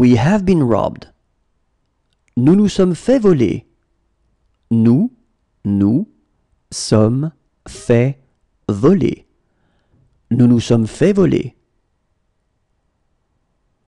We have been robbed. Nous nous sommes fait voler. Nous, nous, sommes fait voler. Nous nous sommes fait voler.